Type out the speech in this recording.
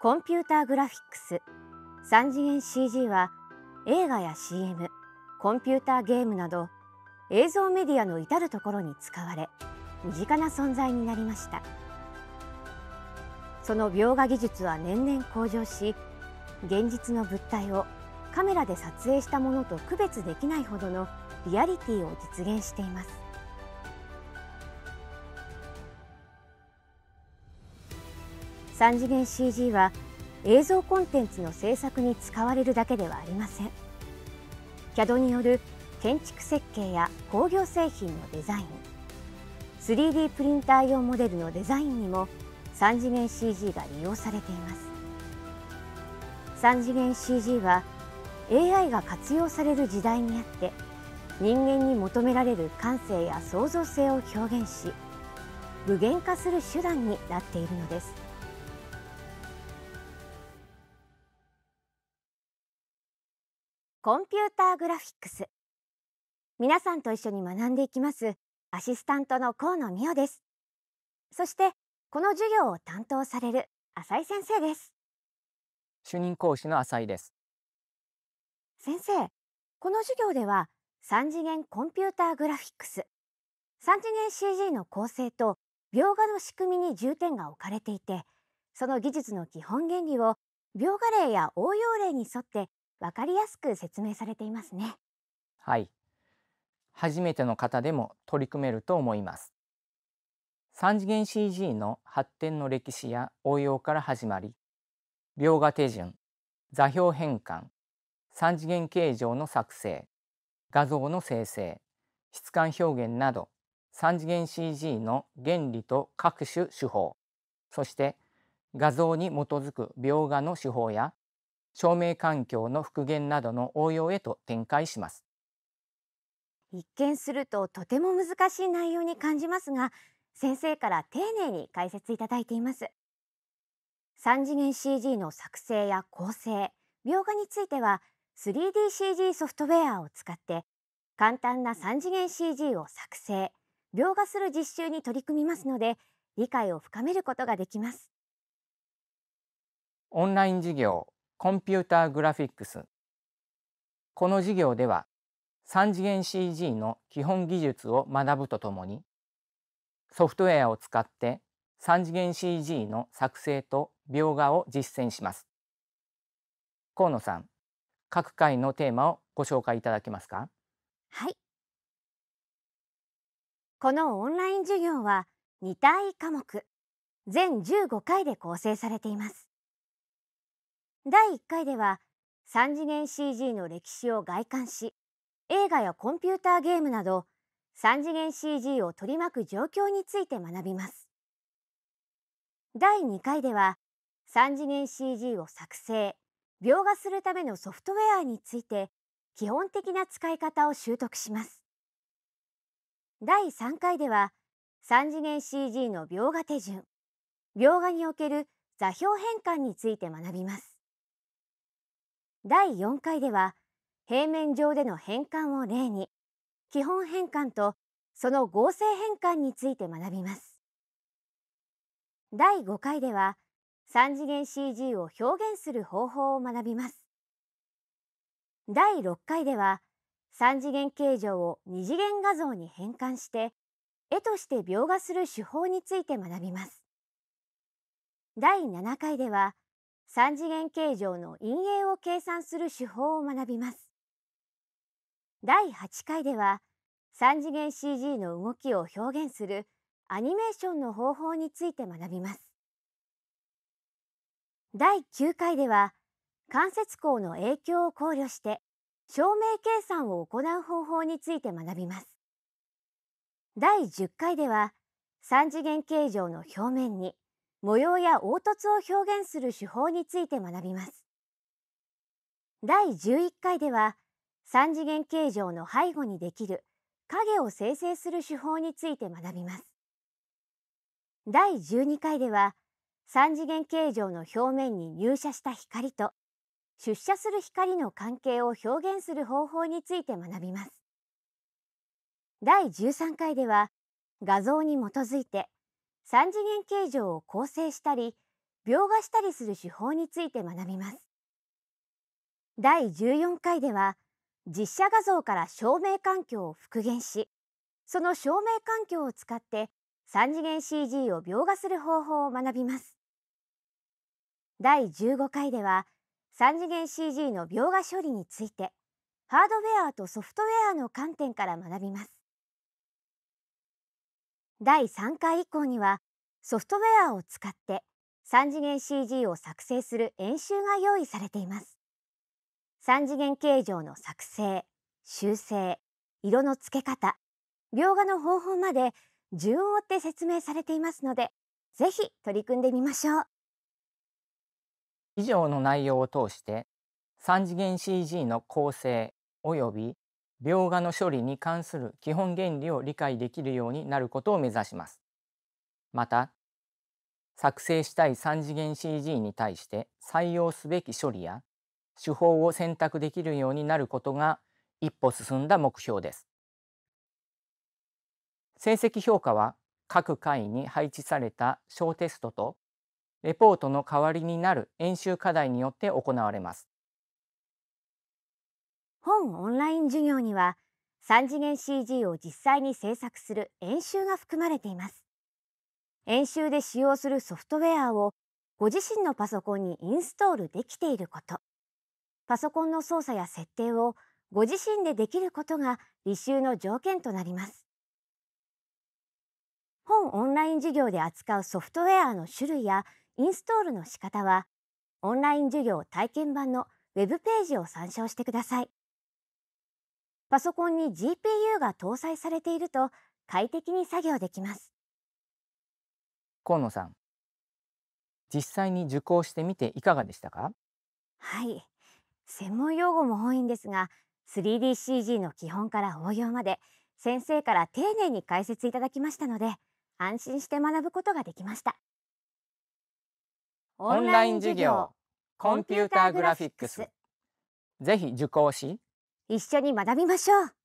コンピューターグラフィックス3次元 CG は映画や CM コンピューターゲームなど映像メディアの至る所に使われ身近な存在になりましたその描画技術は年々向上し現実の物体をカメラで撮影したものと区別できないほどのリアリティを実現しています3次元 CG は映像コンテンツの制作に使われるだけではありません CAD による建築設計や工業製品のデザイン 3D プリンター用モデルのデザインにも3次元 CG が利用されています3次元 CG は AI が活用される時代にあって人間に求められる感性や創造性を表現し具現化する手段になっているのですコンピューターグラフィックス皆さんと一緒に学んでいきますアシスタントの河野美代ですそしてこの授業を担当される浅井先生です主任講師の浅井です先生この授業では三次元コンピューターグラフィックス三次元 CG の構成と描画の仕組みに重点が置かれていてその技術の基本原理を描画例や応用例に沿って分かりやすく説明されていますねはい初めての方でも取り組めると思います3次元 CG の発展の歴史や応用から始まり描画手順座標変換3次元形状の作成画像の生成質感表現など3次元 CG の原理と各種手法そして画像に基づく描画の手法や照明環境の復元などの応用へと展開します一見するととても難しい内容に感じますが先生から丁寧に解説いただいています3次元 CG の作成や構成描画については 3DCG ソフトウェアを使って簡単な3次元 CG を作成描画する実習に取り組みますので理解を深めることができますオンライン授業コンピューターグラフィックスこの授業では3次元 CG の基本技術を学ぶとともにソフトウェアを使って3次元 CG の作成と描画を実践します河野さん各回のテーマをご紹介いただけますかはいこのオンライン授業は2体科目全15回で構成されています第1回では3次元 CG の歴史を外観し映画やコンピューターゲームなど3次元 CG を取り巻く状況について学びます第2回では3次元 CG を作成描画するためのソフトウェアについて基本的な使い方を習得します第3回では3次元 CG の描画手順描画における座標変換について学びます第4回では平面上での変換を例に基本変換とその合成変換について学びます第5回では3次元 CG を表現する方法を学びます第6回では3次元形状を2次元画像に変換して絵として描画する手法について学びます第7回では3次元形状の陰影を計算する手法を学びます第8回では3次元 CG の動きを表現するアニメーションの方法について学びます第9回では関節光の影響を考慮して照明計算を行う方法について学びます第10回では3次元形状の表面に模様や凹凸を表現する手法について学びます第11回では3次元形状の背後にできる影を生成する手法について学びます第12回では3次元形状の表面に入射した光と出射する光の関係を表現する方法について学びます第13回では画像に基づいて3次元形状を構成したり描画したりする手法について学びます第14回では実写画像から照明環境を復元しその照明環境を使って3次元 CG を描画する方法を学びます第15回では3次元 CG の描画処理についてハードウェアとソフトウェアの観点から学びます第3回以降にはソフトウェアを使って3次元 CG を作成する演習が用意されています3次元形状の作成修正色の付け方描画の方法まで順を追って説明されていますのでぜひ取り組んでみましょう以上の内容を通して3次元 CG の構成及び描画の処理に関する基本原理を理解できるようになることを目指します。また作成したい3次元 CG に対して採用すべき処理や手法を選択できるようになることが一歩進んだ目標です。成績評価は各回に配置された小テストとレポートの代わりになる演習課題によって行われます。本オンライン授業には3次元 CG を実際に制作する演習が含まれています演習で使用するソフトウェアをご自身のパソコンにインストールできていることパソコンの操作や設定をご自身でできることが履修の条件となります本オンライン授業で扱うソフトウェアの種類やインストールの仕方はオンライン授業体験版のウェブページを参照してください。パソコンに GPU が搭載されていると快適に作業できます河野さん実際に受講してみていかがでしたかはい専門用語も多いんですが 3DCG の基本から応用まで先生から丁寧に解説いただきましたので安心して学ぶことができましたオンライン授業コンピューターグラフィックスぜひ受講し一緒に学びましょう